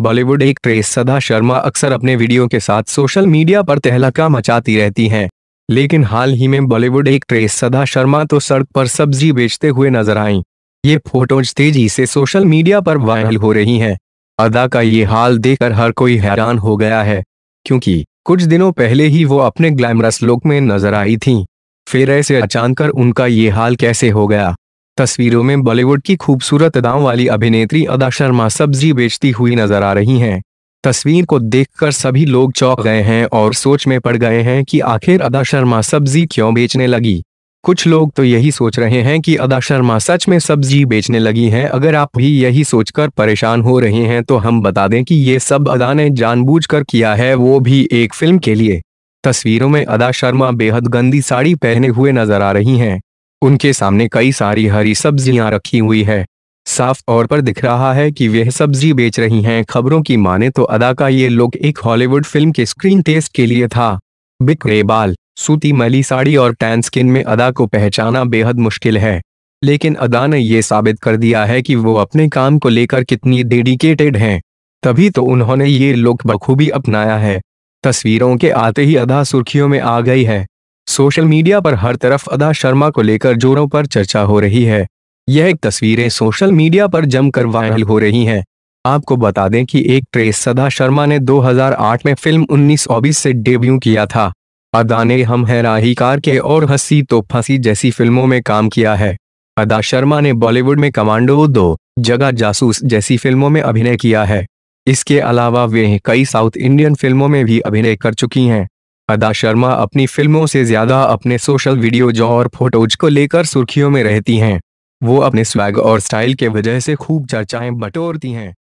बॉलीवुड एक ट्रेस सदा शर्मा अक्सर अपने वीडियो के साथ सोशल मीडिया पर तहलका मचाती रहती हैं लेकिन हाल ही में बॉलीवुड एक ट्रेस सदा शर्मा तो सड़क पर सब्जी बेचते हुए नजर आईं ये फोटोज तेजी से सोशल मीडिया पर वायरल हो रही हैं अदा का ये हाल देखकर हर कोई हैरान हो गया है क्योंकि कुछ दिनों पहले ही वो अपने ग्लैमरस लुक में नजर आई थी फिर ऐसे अचानक उनका ये हाल कैसे हो गया तस्वीरों में बॉलीवुड की खूबसूरत अदाओं वाली अभिनेत्री अदा शर्मा सब्जी बेचती हुई नजर आ रही हैं तस्वीर को देखकर सभी लोग चौंक गए हैं और सोच में पड़ गए हैं कि आखिर अदा शर्मा सब्जी क्यों बेचने लगी कुछ लोग तो यही सोच रहे हैं कि अदा शर्मा सच में सब्जी बेचने लगी है अगर आप भी यही सोचकर परेशान हो रहे हैं तो हम बता दें कि ये सब अदा ने जानबूझकर किया है वो भी एक फिल्म के लिए तस्वीरों में अदा शर्मा बेहद गंदी साड़ी पहने हुए नजर आ रही हैं उनके सामने कई सारी हरी सब्जियां रखी हुई है साफ तौर पर दिख रहा है कि वह सब्जी बेच रही हैं खबरों की माने तो अदा का ये लोग एक हॉलीवुड फिल्म के स्क्रीन टेस्ट के लिए था बिखरे बाल सूती मली साड़ी और टैन स्किन में अदा को पहचाना बेहद मुश्किल है लेकिन अदा ने यह साबित कर दिया है कि वो अपने काम को लेकर कितनी डेडिकेटेड हैं तभी तो उन्होंने ये लुक बखूबी अपनाया है तस्वीरों के आते ही अदा सुर्खियों में आ गई है सोशल मीडिया पर हर तरफ अदा शर्मा को लेकर जोरों पर चर्चा हो रही है यह तस्वीरें सोशल मीडिया पर जमकर वायरल हो रही हैं आपको बता दें कि एक ट्रेस सदा शर्मा ने 2008 में फिल्म उन्नीस से डेब्यू किया था अदा ने हम है कार के और हंसी तो फंसी जैसी फिल्मों में काम किया है अदा शर्मा ने बॉलीवुड में कमांडो दो जगह जासूस जैसी फिल्मों में अभिनय किया है इसके अलावा वे कई साउथ इंडियन फिल्मों में भी अभिनय कर चुकी हैं अदा शर्मा अपनी फिल्मों से ज्यादा अपने सोशल वीडियोज और फोटोज को लेकर सुर्खियों में रहती हैं वो अपने स्वैग और स्टाइल के वजह से खूब चर्चाएं बटोरती हैं